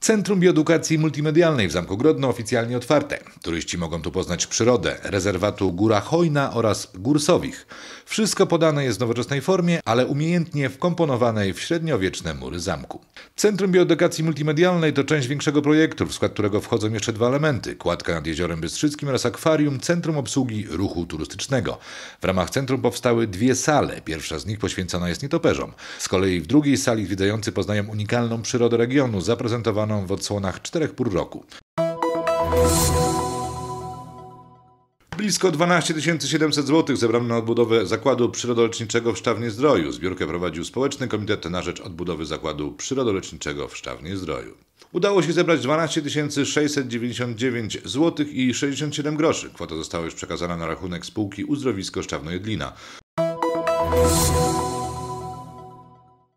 Centrum Bioedukacji Multimedialnej w Zamku Grodno oficjalnie otwarte. Turyści mogą tu poznać przyrodę, rezerwatu Góra Hojna oraz Gór Wszystko podane jest w nowoczesnej formie, ale umiejętnie wkomponowanej w średniowieczne mury zamku. Centrum Bioedukacji Multimedialnej to część większego projektu, w skład którego wchodzą jeszcze dwa elementy: kładka nad Jeziorem Bystrzyckim oraz akwarium Centrum Obsługi Ruchu Turystycznego. W ramach centrum powstały dwie sale. Pierwsza z nich poświęcona jest nietoperzom. Z kolei w drugiej sali zwiedzający poznają unikalną przyrodę regionu, zaprezentowaną w odsłonach czterech pór roku. Blisko 12 700 zł zebrano na odbudowę Zakładu Przyrodoleczniczego w Sztawnie Zdroju. Zbiórkę prowadził Społeczny Komitet na Rzecz Odbudowy Zakładu Przyrodoleczniczego w Sztawnie Zdroju. Udało się zebrać 12 699 zł i 67 groszy. Kwota została już przekazana na rachunek spółki Uzdrowisko Szczawno-Jedlina.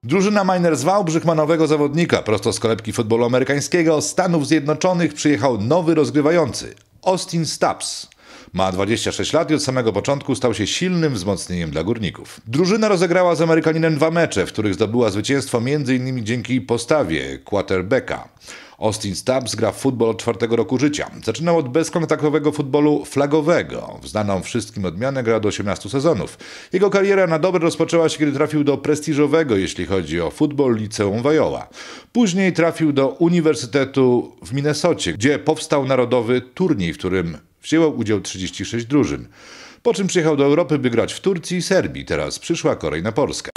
Drużyna Miner zwał Wałbrzych ma nowego zawodnika. Prosto z kolebki futbolu amerykańskiego Stanów Zjednoczonych przyjechał nowy rozgrywający – Austin Stubbs. Ma 26 lat i od samego początku stał się silnym wzmocnieniem dla górników. Drużyna rozegrała z Amerykaninem dwa mecze, w których zdobyła zwycięstwo m.in. dzięki postawie quarterbacka. Austin Stubbs gra w futbol od czwartego roku życia. Zaczynał od bezkontaktowego futbolu flagowego. W znaną wszystkim odmianę grał do 18 sezonów. Jego kariera na dobre rozpoczęła się, kiedy trafił do prestiżowego, jeśli chodzi o futbol, liceum Wiola. Później trafił do Uniwersytetu w Minnesocie, gdzie powstał narodowy turniej, w którym Wzięło udział 36 drużyn. Po czym przyjechał do Europy, by grać w Turcji i Serbii. Teraz przyszła kolej na Polskę.